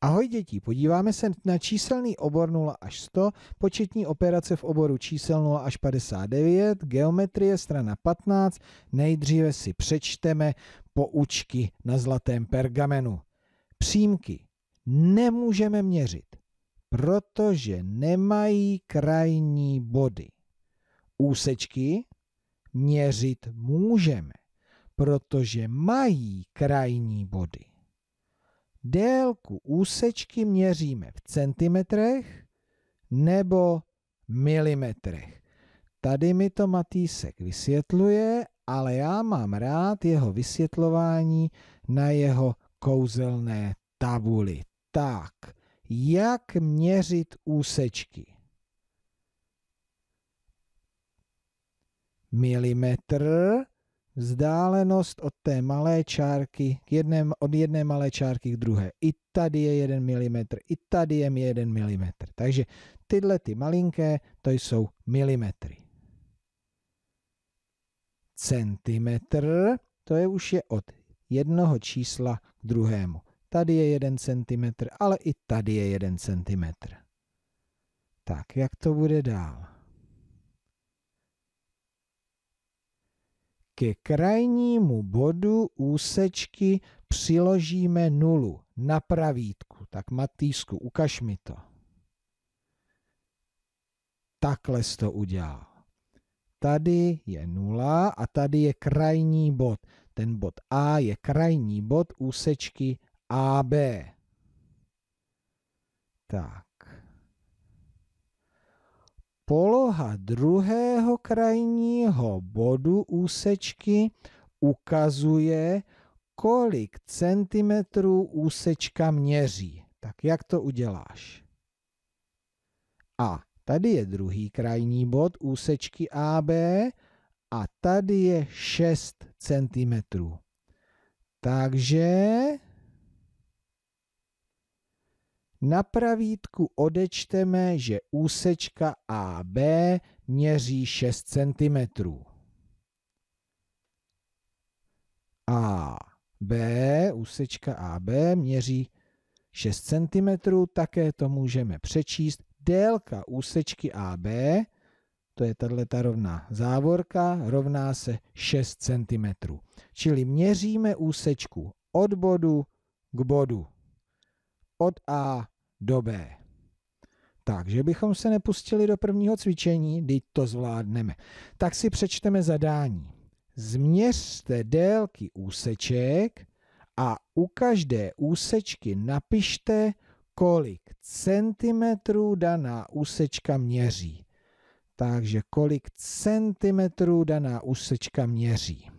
Ahoj děti, podíváme se na číselný obor 0 až 100, početní operace v oboru čísel 0 až 59, geometrie strana 15, nejdříve si přečteme poučky na zlatém pergamenu. Přímky nemůžeme měřit, protože nemají krajní body. Úsečky měřit můžeme, protože mají krajní body délku úsečky měříme v centimetrech nebo milimetrech. Tady mi to Matýsek vysvětluje, ale já mám rád jeho vysvětlování na jeho kouzelné tabuli. Tak, jak měřit úsečky? Milimetr vzdálenost od té malé čárky, k jedné, od jedné malé čárky k druhé. I tady je 1 mm, i tady je 1 mm. Takže tyhle ty malinké, to jsou milimetry. Centimetr, to je už je od jednoho čísla k druhému. Tady je 1 cm, ale i tady je 1 cm. Tak, jak to bude dál? Ke krajnímu bodu úsečky přiložíme nulu na pravítku. Tak Matýsku, ukaž mi to. Takhle jsi to udělal. Tady je nula a tady je krajní bod. Ten bod A je krajní bod úsečky AB. Tak poloha druhého krajního bodu úsečky ukazuje, kolik centimetrů úsečka měří. Tak jak to uděláš? A tady je druhý krajní bod úsečky AB a tady je 6 centimetrů. Takže na pravítku odečteme, že úsečka AB měří 6 cm. AB, úsečka AB měří 6 cm, také to můžeme přečíst. Délka úsečky AB, to je tato rovná závorka, rovná se 6 cm. Čili měříme úsečku od bodu k bodu od A do B. Takže bychom se nepustili do prvního cvičení, teď to zvládneme. Tak si přečteme zadání. Změřte délky úseček a u každé úsečky napište, kolik centimetrů daná úsečka měří. Takže kolik centimetrů daná úsečka měří.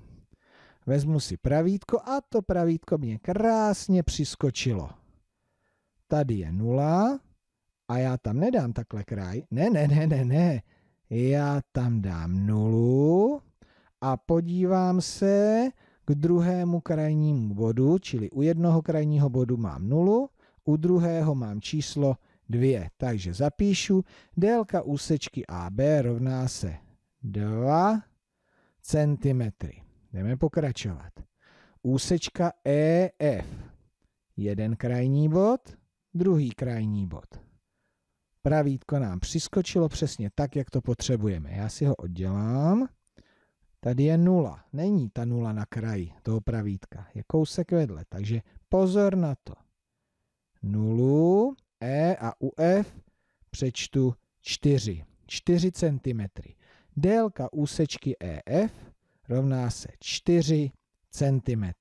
Vezmu si pravítko a to pravítko mě krásně přiskočilo tady je nula a já tam nedám takhle kraj. Ne, ne, ne, ne, ne. Já tam dám nulu a podívám se k druhému krajnímu bodu, čili u jednoho krajního bodu mám nulu, u druhého mám číslo 2. Takže zapíšu, délka úsečky AB rovná se 2 cm. Jdeme pokračovat. Úsečka EF. Jeden krajní bod, Druhý krajní bod. Pravítko nám přiskočilo přesně tak, jak to potřebujeme. Já si ho oddělám. Tady je nula. Není ta nula na kraji toho pravítka. Je kousek vedle, takže pozor na to. Nulu, E a u F přečtu 4. 4 cm. Délka úsečky EF rovná se 4 cm.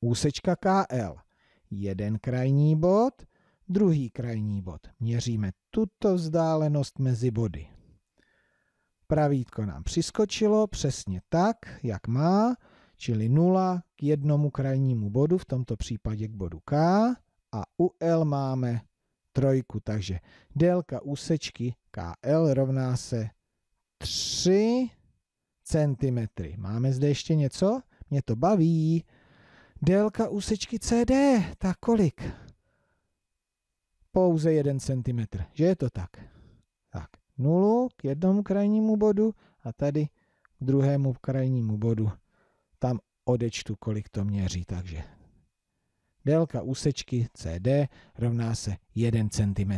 Úsečka KL jeden krajní bod, druhý krajní bod. Měříme tuto vzdálenost mezi body. Pravítko nám přiskočilo přesně tak, jak má, čili 0 k jednomu krajnímu bodu, v tomto případě k bodu K, a u L máme trojku, takže délka úsečky KL rovná se 3 cm. Máme zde ještě něco? Mě to baví. Délka úsečky CD, tak kolik? Pouze 1 cm, že je to tak? Tak, nulu k jednomu krajnímu bodu a tady k druhému krajnímu bodu. Tam odečtu, kolik to měří, takže délka úsečky CD rovná se 1 cm.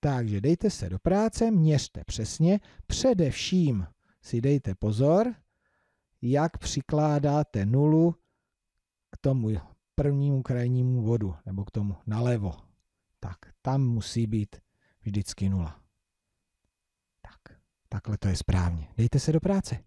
Takže dejte se do práce, měřte přesně, především si dejte pozor, jak přikládáte nulu tomu prvnímu krajnímu bodu, nebo k tomu nalevo, tak tam musí být vždycky nula. Tak, takhle to je správně. Dejte se do práce.